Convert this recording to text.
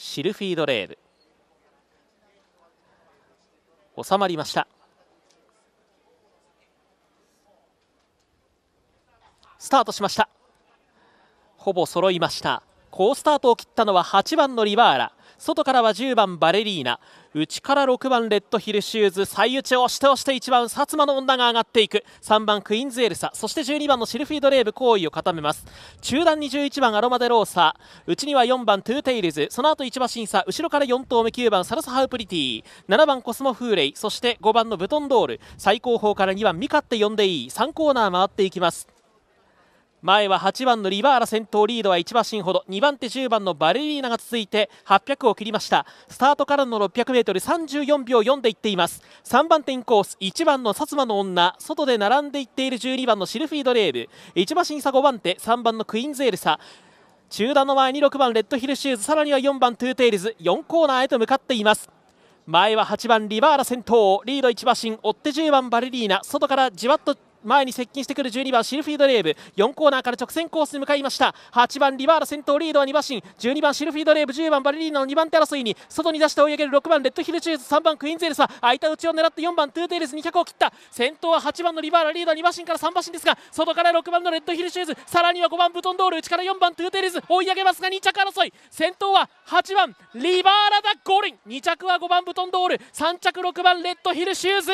シルフィードレール収まりましたスタートしましたほぼ揃いました好スタートを切ったのは8番のリバーラ外からは10番バレリーナ内から6番レッドヒルシューズ最内を押して押して1番薩摩の女が上がっていく3番クイーンズエルサそして12番のシルフィードレーブ好位を固めます中段に11番アロマデローサ内には4番トゥーテイルズその後1馬審査後ろから4頭目9番サラサハウプリティ7番コスモフーレイそして5番のブトンドール最後方から2番ミカって呼んでいい3コーナー回っていきます前は8番のリバーラ先頭リードは1馬身ほど2番手10番のバレリーナが続いて800を切りましたスタートからの 600m34 秒4でいっています3番手インコース1番の薩摩の女外で並んでいっている12番のシルフィードレーブ1馬身差5番手3番のクイーンズエルサ中段の前に6番レッドヒルシューズさらには4番トゥーテイルズ4コーナーへと向かっています前は8番リバーラ先頭リード1馬身追って10番バレリーナ外からじわっと前に接近してくる12番シルフィードレーブ4コーナーから直線コースに向かいました8番リバーラ先頭リードは2馬身12番シルフィードレーブ10番バレリーナの2番手争いに外に出して追い上げる6番レッドヒルチューズ3番クイーンゼルスは空いた内を狙って4番トゥーテイルズ200を切った先頭は8番のリバーラリードは2馬身から3馬身ですが外から6番のレッドヒルシューズさらには5番ブトンドール内から4番トゥーテイルズ追い上げますが2着争い先頭は8番リバーラダ・ゴールン2着は5番ブトンドール3着6番レッドヒルシューズ